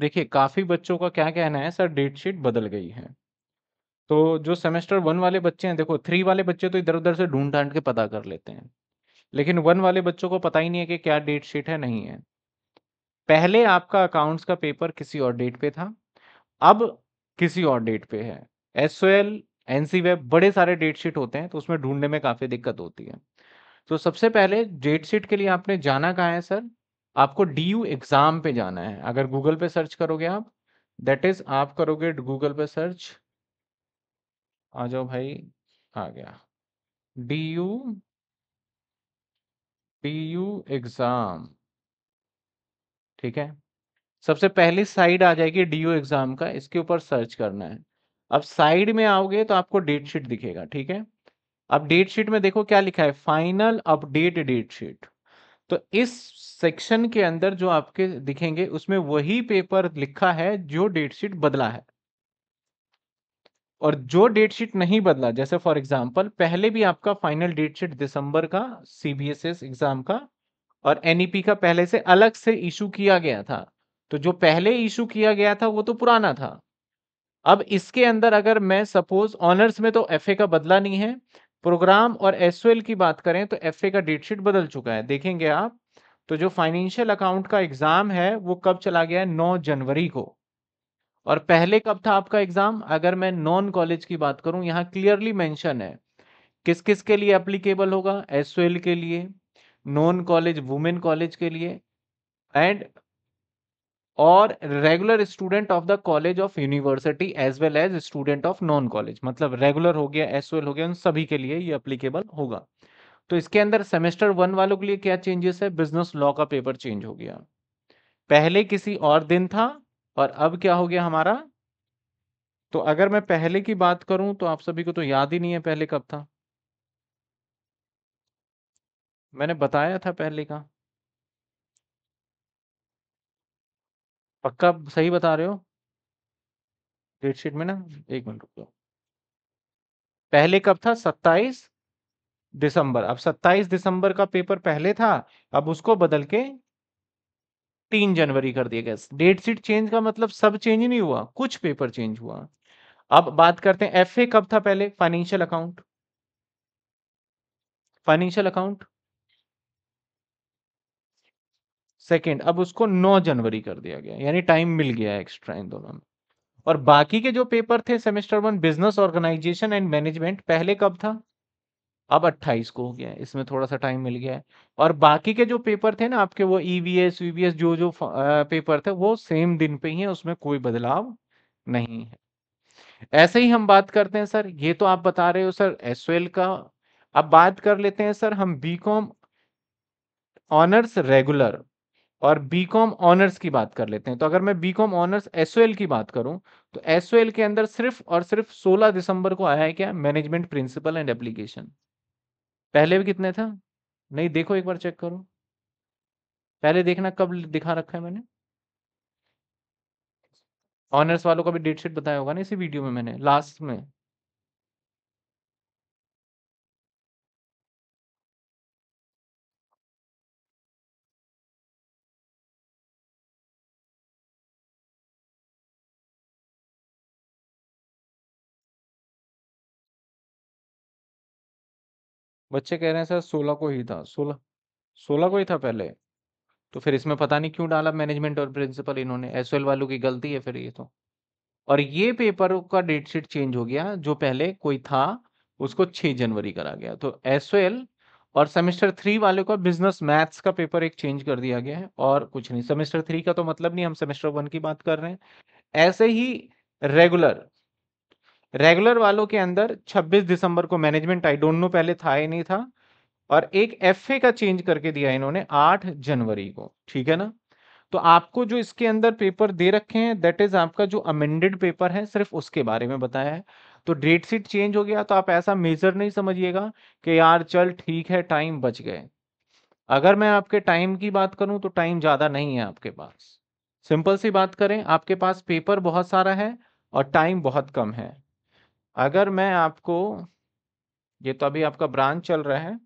देखिए काफ़ी बच्चों का क्या कहना है सर डेट शीट बदल गई है तो जो सेमेस्टर वन वाले बच्चे हैं देखो थ्री वाले बच्चे तो इधर उधर से ढूंढ ढांड के पता कर लेते हैं लेकिन वन वाले बच्चों को पता ही नहीं है कि क्या डेट शीट है नहीं है पहले आपका अकाउंट्स का पेपर किसी और डेट पे था अब किसी और डेट पे है S O L N C web बड़े सारे डेट शीट होते हैं तो उसमें ढूंढने में काफ़ी दिक्कत होती है तो सबसे पहले डेट शीट के लिए आपने जाना कहाँ है सर आपको डी यू एग्ज़ाम पे जाना है अगर गूगल पे सर्च करोगे आप दैट इज़ आप करोगे गूगल पे सर्च आ जाओ भाई आ गया D U D U exam ठीक है सबसे पहली साइड आ जाएगी डी यू एग्ज़ाम का इसके ऊपर सर्च करना है अब साइड में आओगे तो आपको डेट शीट दिखेगा ठीक है अब डेट शीट में देखो क्या लिखा है फाइनल अपडेट डेट शीट तो इस सेक्शन के अंदर जो आपके दिखेंगे उसमें वही पेपर लिखा है जो डेट शीट बदला है और जो डेट शीट नहीं बदला जैसे फॉर एग्जांपल पहले भी आपका फाइनल डेट शीट दिसंबर का सीबीएसएस एग्जाम e का और एनईपी e का पहले से अलग से इशू किया गया था तो जो पहले इशू किया गया था वो तो पुराना था अब इसके अंदर अगर मैं सपोज ऑनर्स में तो एफ का बदला नहीं है प्रोग्राम और एस की बात करें तो एफ का डेटशीट बदल चुका है देखेंगे आप तो जो फाइनेंशियल अकाउंट का एग्जाम है वो कब चला गया है नौ जनवरी को और पहले कब था आपका एग्जाम अगर मैं नॉन कॉलेज की बात करूं यहाँ क्लियरली मेंशन है किस किस के लिए एप्लीकेबल होगा एसओएल के लिए नॉन कॉलेज वुमेन कॉलेज के लिए एंड और regular student of the college of university as well as student of non college मतलब रेगुलर हो गया एस हो गया उन सभी के लिए ये अप्लीकेबल होगा तो इसके अंदर सेमेस्टर वन वालों के लिए क्या चेंजेस है बिजनेस लॉ का पेपर चेंज हो गया पहले किसी और दिन था और अब क्या हो गया हमारा तो अगर मैं पहले की बात करूं तो आप सभी को तो याद ही नहीं है पहले कब था मैंने बताया था पहले का पक्का सही बता रहे हो डेट शीट में ना एक मिनट रुक जाओ पहले कब था सत्ताईस दिसंबर अब सत्ताईस दिसंबर का पेपर पहले था अब उसको बदल के तीन जनवरी कर दिया गया डेट शीट चेंज का मतलब सब चेंज नहीं हुआ कुछ पेपर चेंज हुआ अब बात करते हैं एफ कब था पहले financial account financial account second अब उसको नौ जनवरी कर दिया गया यानी टाइम मिल गया एक्स्ट्रा इन दोनों में और बाकी के जो पेपर थे semester one business organisation and management पहले कब था अब 28 को हो गया इसमें थोड़ा सा टाइम मिल गया है और बाकी के जो पेपर थे ना आपके वो ईवीएस वीवीएस जो जो पेपर थे वो सेम दिन पे ही है उसमें कोई बदलाव नहीं है ऐसे ही हम बात करते हैं सर ये तो आप बता रहे हो सर एस का अब बात कर लेते हैं सर हम बी कॉम ऑनर्स रेगुलर और बी कॉम ऑनर्स की बात कर लेते हैं तो अगर मैं बीकॉम ऑनर्स एस की बात करूं तो एस के अंदर सिर्फ और सिर्फ 16 दिसंबर को आया है क्या मैनेजमेंट प्रिंसिपल एंड एप्लीकेशन पहले भी कितने था नहीं देखो एक बार चेक करो पहले देखना कब दिखा रखा है मैंने ऑनर्स वालों का भी डेट शीट बताया होगा ना इसी वीडियो में मैंने लास्ट में बच्चे कह रहे हैं सर सोलह को ही था सोलह सोलह को ही था पहले तो फिर इसमें पता नहीं क्यों डाला मैनेजमेंट और प्रिंसिपल इन्होंने एस वालों की गलती है फिर ये तो और ये पेपर का डेट शीट चेंज हो गया जो पहले कोई था उसको 6 जनवरी करा गया तो एस और सेमेस्टर थ्री वाले को बिजनेस मैथ्स का पेपर एक चेंज कर दिया गया है और कुछ नहीं सेमेस्टर थ्री का तो मतलब नहीं हम सेमेस्टर वन की बात कर रहे हैं ऐसे ही रेगुलर रेगुलर वालों के अंदर 26 दिसंबर को मैनेजमेंट आई डोंट नो पहले था ही नहीं था और एक एफ का चेंज करके दिया इन्होंने 8 जनवरी को ठीक है ना तो आपको जो इसके अंदर पेपर दे रखे हैं दैट इज आपका जो अमेंडेड पेपर है सिर्फ उसके बारे में बताया है तो डेट सीट चेंज हो गया तो आप ऐसा मेजर नहीं समझिएगा कि यार चल ठीक है टाइम बच गए अगर मैं आपके टाइम की बात करूं तो टाइम ज़्यादा नहीं है आपके पास सिंपल सी बात करें आपके पास पेपर बहुत सारा है और टाइम बहुत कम है अगर मैं आपको ये तो अभी आपका ब्रांच चल रहा है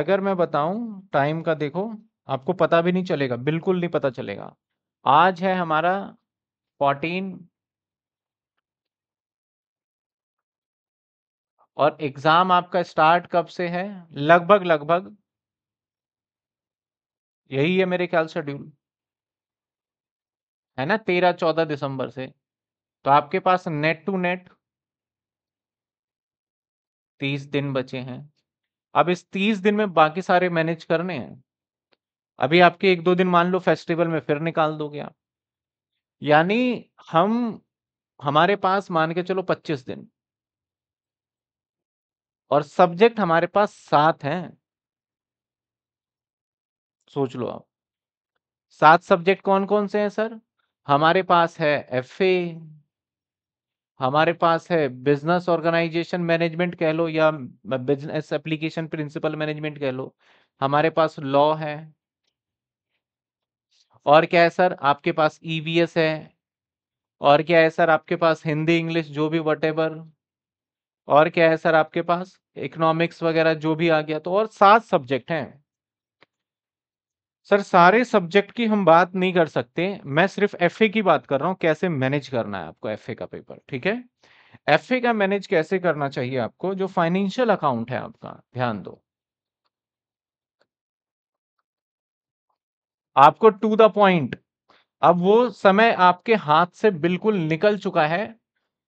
अगर मैं बताऊं टाइम का देखो आपको पता भी नहीं चलेगा बिल्कुल नहीं पता चलेगा आज है हमारा फोर्टीन और एग्जाम आपका स्टार्ट कब से है लगभग लगभग यही है मेरे ख्याल शेड्यूल है ना तेरह चौदह दिसंबर से तो आपके पास नेट टू नेट तीस दिन बचे हैं अब इस तीस दिन में बाकी सारे मैनेज करने हैं अभी आपके एक दो दिन मान लो फेस्टिवल में फिर निकाल दोगे आप यानी हम हमारे पास मान के चलो 25 दिन और सब्जेक्ट हमारे पास सात हैं सोच लो आप सात सब्जेक्ट कौन कौन से हैं सर हमारे पास है एफ हमारे पास है बिजनेस ऑर्गेनाइजेशन मैनेजमेंट कह लो या बिजनेस एप्लीकेशन प्रिंसिपल मैनेजमेंट कह लो हमारे पास लॉ है और क्या है सर आपके पास ईवीएस e है और क्या है सर आपके पास हिंदी इंग्लिश जो भी वट और क्या है सर आपके पास इकोनॉमिक्स वगैरह जो भी आ गया तो और सात सब्जेक्ट हैं सर सारे सब्जेक्ट की हम बात नहीं कर सकते मैं सिर्फ एफए की बात कर रहा हूँ कैसे मैनेज करना है आपको एफए का पेपर ठीक है एफए का मैनेज कैसे करना चाहिए आपको जो फाइनेंशियल अकाउंट है आपका ध्यान दो आपको टू द पॉइंट अब वो समय आपके हाथ से बिल्कुल निकल चुका है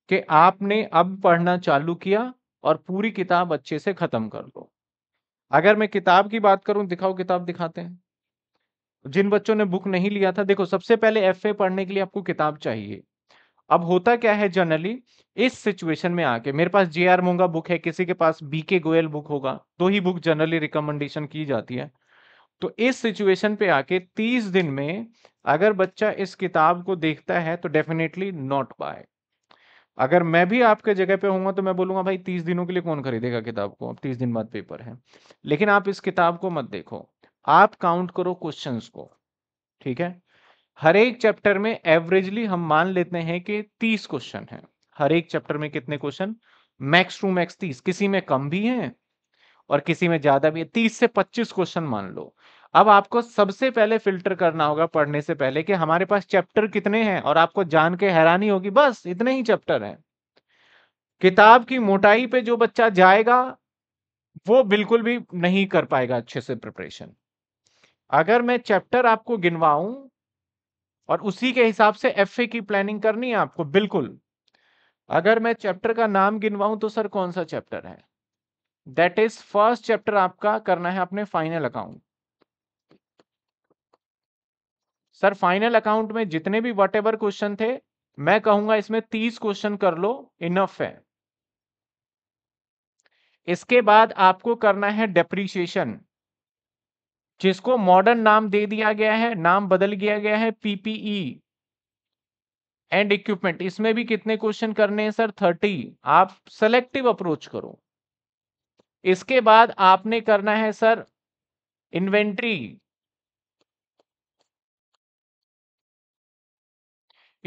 कि आपने अब पढ़ना चालू किया और पूरी किताब अच्छे से खत्म कर दो अगर मैं किताब की बात करूं दिखाओ किताब दिखाते हैं जिन बच्चों ने बुक नहीं लिया था देखो सबसे पहले एफ पढ़ने के लिए आपको किताब चाहिए अब होता क्या है जनरली इस सिचुएशन में आके मेरे पास जे आर मोंगा बुक है किसी के पास बी के गोयल बुक होगा दो तो ही बुक जनरली रिकमेंडेशन की जाती है तो इस सिचुएशन पे आके तीस दिन में अगर बच्चा इस किताब को देखता है तो डेफिनेटली नॉट बाय अगर मैं भी आपके जगह पे होऊंगा तो मैं बोलूंगा भाई तीस दिनों के लिए कौन खरीदेगा किताब को अब तीस दिन बाद पेपर है लेकिन आप इस किताब को मत देखो आप काउंट करो क्वेश्चंस को ठीक है हर एक चैप्टर में एवरेजली हम मान लेते हैं कि तीस क्वेश्चन हैं हर एक चैप्टर में कितने क्वेश्चन मैक्स टू मैक्स तीस किसी में कम भी हैं और किसी में ज्यादा भी है तीस से पच्चीस क्वेश्चन मान लो अब आपको सबसे पहले फिल्टर करना होगा पढ़ने से पहले कि हमारे पास चैप्टर कितने हैं और आपको जान के हैरानी होगी बस इतने ही चैप्टर हैं किताब की मोटाई पे जो बच्चा जाएगा वो बिल्कुल भी नहीं कर पाएगा अच्छे से प्रिपरेशन अगर मैं चैप्टर आपको गिनवाऊं और उसी के हिसाब से एफ की प्लानिंग करनी है आपको बिल्कुल अगर मैं चैप्टर का नाम गिनवाऊं तो सर कौन सा चैप्टर है दैट इज फर्स्ट चैप्टर आपका करना है अपने final account sir final account में जितने भी वट एवर क्वेश्चन थे मैं कहूंगा इसमें तीस क्वेश्चन कर लो इनफ है इसके बाद आपको करना है डेप्रीशिएशन जिसको मॉडर्न नाम दे दिया गया है नाम बदल गया गया है पीपीई एंड इक्विपमेंट इसमें भी कितने क्वेश्चन करने हैं सर थर्टी आप सेलेक्टिव अप्रोच करो इसके बाद आपने करना है सर इन्वेंट्री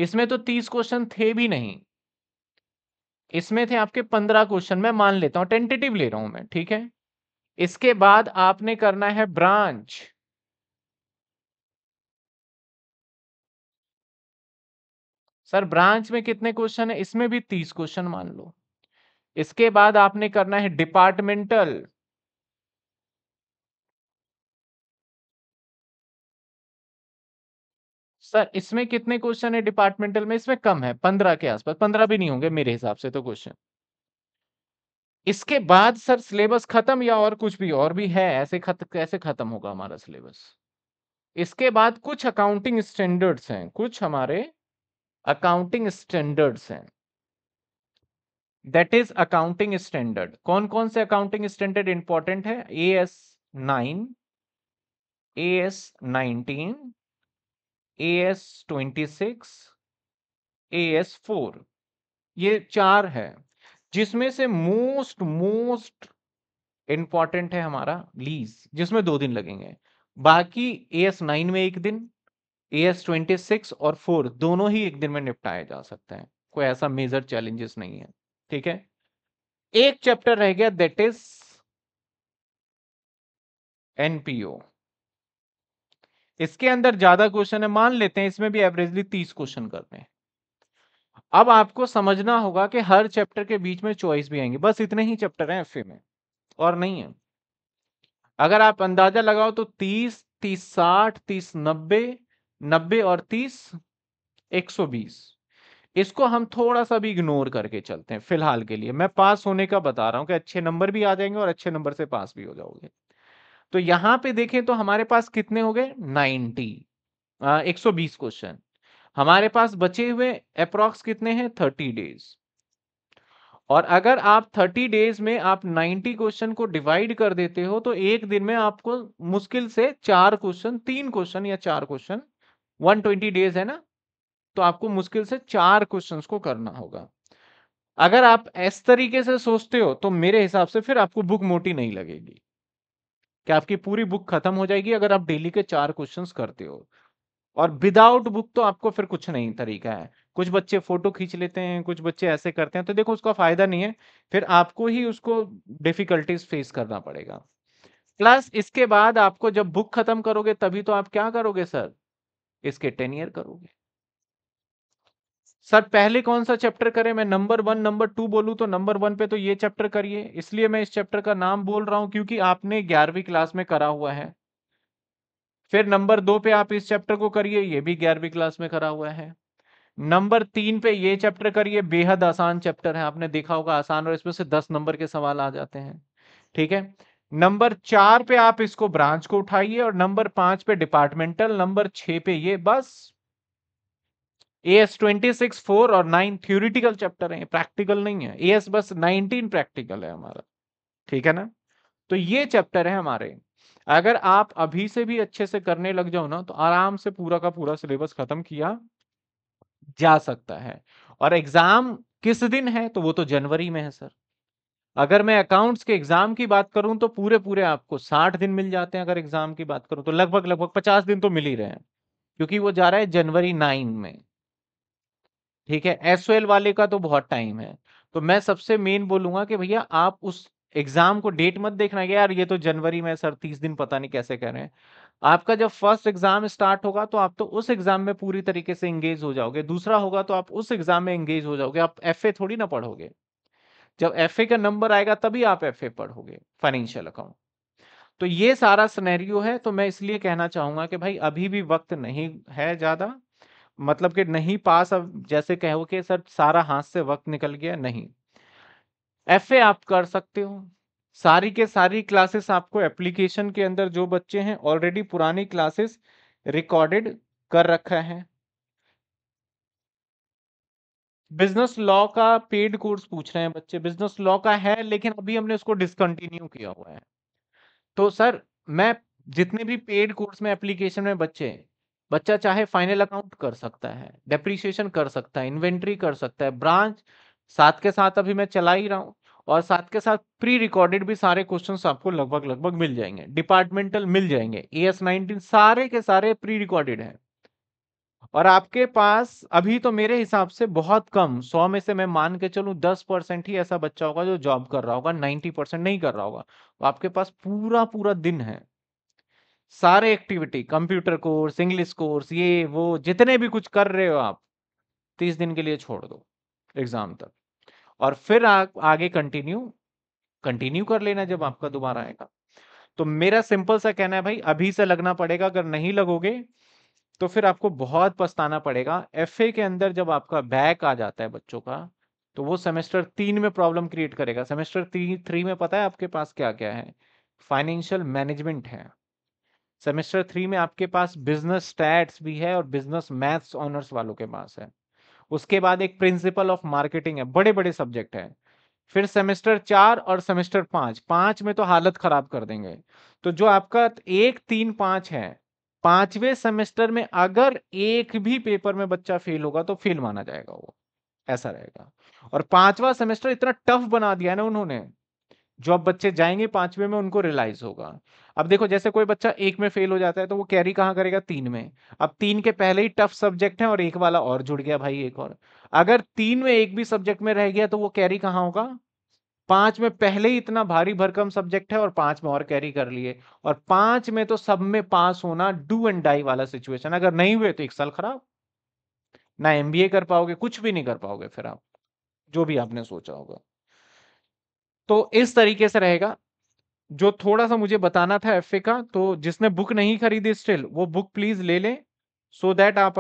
इसमें तो तीस क्वेश्चन थे भी नहीं इसमें थे आपके पंद्रह क्वेश्चन मैं मान लेता हूं टेंटेटिव ले रहा हूं मैं ठीक है इसके बाद आपने करना है ब्रांच सर ब्रांच में कितने क्वेश्चन है इसमें भी तीस क्वेश्चन मान लो इसके बाद आपने करना है डिपार्टमेंटल सर इसमें कितने क्वेश्चन है डिपार्टमेंटल में इसमें कम है पंद्रह के आसपास पंद्रह भी नहीं होंगे मेरे हिसाब से तो क्वेश्चन इसके बाद सर सिलेबस खत्म या और कुछ भी और भी है ऐसे खत कैसे खत्म होगा हमारा सिलेबस इसके बाद कुछ अकाउंटिंग स्टैंडर्ड्स हैं कुछ हमारे अकाउंटिंग स्टैंडर्ड्स हैं दैट इज अकाउंटिंग स्टैंडर्ड कौन कौन से अकाउंटिंग स्टैंडर्ड इंपॉर्टेंट है A S nine A S nineteen A S twenty six A S four ये चार है जिसमें से मोस्ट मोस्ट इंपॉर्टेंट है हमारा लीज जिसमें दो दिन लगेंगे बाकी ए एस नाइन में एक दिन ए एस ट्वेंटी सिक्स और फोर दोनों ही एक दिन में निपटाया जा सकता है कोई ऐसा मेजर चैलेंजेस नहीं है ठीक है एक चैप्टर रह गया दैट इज एनपीओ इसके अंदर ज्यादा क्वेश्चन है मान लेते हैं इसमें भी एवरेजली तीस क्वेश्चन करते हैं अब आपको समझना होगा कि हर चैप्टर के बीच में चॉइस भी आएंगे बस इतने ही चैप्टर हैं एफ में और नहीं है अगर आप अंदाजा लगाओ तो तीस तीस साठ तीस नब्बे नब्बे और तीस एक सौ बीस इसको हम थोड़ा सा भी इग्नोर करके चलते हैं फिलहाल के लिए मैं पास होने का बता रहा हूं कि अच्छे नंबर भी आ जाएंगे और अच्छे नंबर से पास भी हो जाओगे तो यहां पे देखें तो हमारे पास कितने हो गए नाइनटी एक सौ बीस क्वेश्चन हमारे पास बचे हुए अप्रॉक्स कितने हैं थर्टी डेज और अगर आप थर्टी डेज में आप नाइन्टी क्वेश्चन को डिवाइड कर देते हो तो एक दिन में आपको मुश्किल से चार क्वेश्चन तीन क्वेश्चन या चार क्वेश्चन वन ट्वेंटी डेज है ना तो आपको मुश्किल से चार क्वेश्चन को करना होगा अगर आप इस तरीके से सोचते हो तो मेरे हिसाब से फिर आपको बुक मोटी नहीं लगेगी क्या आपकी पूरी बुक खत्म हो जाएगी अगर आप डेली के चार क्वेश्चंस करते हो और विदाउट बुक तो आपको फिर कुछ नहीं तरीका है कुछ बच्चे फोटो खींच लेते हैं कुछ बच्चे ऐसे करते हैं तो देखो उसका फायदा नहीं है फिर आपको ही उसको डिफिकल्टीज फेस करना पड़ेगा प्लस इसके बाद आपको जब बुक खत्म करोगे तभी तो आप क्या करोगे सर इसके टेन ईयर करोगे सर पहले कौन सा चैप्टर करें मैं नंबर वन नंबर टू बोलूं तो नंबर वन पे तो ये चैप्टर करिए इसलिए मैं इस चैप्टर का नाम बोल रहा हूं क्योंकि आपने ग्यारहवीं क्लास में करा हुआ है फिर नंबर दो पे आप इस चैप्टर को करिए ये भी ग्यारहवीं क्लास में करा हुआ है नंबर तीन पे ये चैप्टर करिए बेहद आसान चैप्टर है आपने देखा होगा आसान और इसमें से दस नंबर के सवाल आ जाते हैं ठीक है नंबर चार पे आप इसको ब्रांच को उठाइए और नंबर पांच पे डिपार्टमेंटल नंबर छह पे ये बस A S twenty six four और नाइन थ्योरिटिकल चैप्टर है प्रैक्टिकल नहीं है ए एस बस नाइनटीन प्रैक्टिकल है हमारा ठीक है ना तो ये चैप्टर है हमारे अगर आप अभी से भी अच्छे से करने लग जाओ ना तो आराम से पूरा का पूरा सिलेबस खत्म किया जा सकता है और एग्जाम किस दिन है तो वो तो जनवरी में है सर अगर मैं अकाउंट्स के एग्जाम की बात करूं तो पूरे पूरे आपको साठ दिन मिल जाते हैं अगर एग्जाम की बात करूं तो लगभग लगभग पचास दिन तो मिल ही रहे हैं क्योंकि वो जा रहा है जनवरी नाइन में ठीक है एसओएल वाले का तो बहुत टाइम है तो मैं सबसे मेन बोलूंगा कि भैया आप उस एग्जाम को डेट मत देखना है यार ये तो जनवरी में सर तीस दिन पता नहीं कैसे कह रहे हैं आपका जब फर्स्ट एग्जाम स्टार्ट होगा तो आप तो उस एग्जाम में पूरी तरीके से एंगेज हो जाओगे दूसरा होगा तो आप उस एग्जाम में एंगेज हो जाओगे आप एफ थोड़ी ना पढ़ोगे जब एफ का नंबर आएगा तभी आप एफ पढ़ोगे फाइनेंशियल अकाउंट तो ये सारा स्नैरियो है तो मैं इसलिए कहना चाहूंगा कि भाई अभी भी वक्त नहीं है ज्यादा मतलब कि नहीं पास अब जैसे कहो कि सर सारा हाथ से वक्त निकल गया नहीं एफ आप कर सकते हो सारी के सारी क्लासेस आपको एप्लीकेशन के अंदर जो बच्चे हैं ऑलरेडी पुरानी क्लासेस रिकॉर्डेड कर रखा है बिजनेस लॉ का पेड कोर्स पूछ रहे हैं बच्चे बिजनेस लॉ का है लेकिन अभी हमने उसको डिसकंटिन्यू किया हुआ है तो सर मैं जितने भी पेड कोर्स में एप्लीकेशन में बच्चे बच्चा चाहे फाइनल अकाउंट कर सकता है डेप्रिसिएशन कर सकता है इन्वेंट्री कर सकता है ब्रांच साथ के साथ अभी मैं चला ही रहा हूँ और साथ के साथ प्री रिकॉर्डेड भी सारे क्वेश्चन आपको लगभग लगभग मिल जाएंगे डिपार्टमेंटल मिल जाएंगे ए एस नाइनटीन सारे के सारे प्री रिकॉर्डेड हैं और आपके पास अभी तो मेरे हिसाब से बहुत कम सौ में से मैं मान के चलूं दस परसेंट ही ऐसा बच्चा होगा जो जॉब कर रहा होगा नाइन्टी परसेंट नहीं कर रहा होगा आपके पास पूरा पूरा दिन है सारे activity computer course English course ये वो जितने भी कुछ कर रहे हो आप तीस दिन के लिए छोड़ दो एग्जाम तक और फिर आ, आगे कंटिन्यू कंटिन्यू कर लेना जब आपका दोबारा आएगा तो मेरा सिंपल सा कहना है भाई अभी से लगना पड़ेगा अगर नहीं लगोगे तो फिर आपको बहुत पछताना पड़ेगा एफ के अंदर जब आपका बैक आ जाता है बच्चों का तो वो सेमेस्टर तीन में प्रॉब्लम क्रिएट करेगा सेमेस्टर थ्री थ्री में पता है आपके पास क्या क्या है फाइनेंशियल मैनेजमेंट है सेमेस्टर थ्री में आपके पास बिजनेस स्टैट्स भी है और बिजनेस मैथ्स ऑनर्स वालों के पास है उसके बाद एक प्रिंसिपल ऑफ मार्केटिंग है बड़े बड़े सब्जेक्ट है फिर सेमेस्टर चार और सेमेस्टर पांच पांच में तो हालत खराब कर देंगे तो जो आपका एक तीन पांच है पांचवें सेमेस्टर में अगर एक भी पेपर में बच्चा फेल होगा तो फेल माना जाएगा वो ऐसा रहेगा और पांचवा सेमेस्टर इतना टफ बना दिया ना उन्होंने जो अब बच्चे जाएंगे पांचवे में उनको रियलाइज होगा अब देखो जैसे कोई बच्चा एक में फेल हो जाता है तो वो कैरी कहाँ करेगा तीन में अब तीन के पहले ही टफ सब्जेक्ट है और एक वाला और जुड़ गया भाई एक और अगर तीन में एक भी सब्जेक्ट में रह गया तो वो कैरी कहाँ होगा पांच में पहले ही इतना भारी भरकम सब्जेक्ट है और पांच में और कैरी कर लिए और पांच में तो सब में पास होना डू एंड डाई वाला सिचुएशन अगर नहीं हुए तो एक साल खराब ना एमबीए कर पाओगे कुछ भी नहीं कर पाओगे फिर आप जो भी आपने सोचा होगा तो इस तरीके से रहेगा जो थोड़ा सा मुझे बताना था एफ का तो जिसने बुक नहीं खरीदी स्टिल वो बुक प्लीज ले लें सो so दैट आप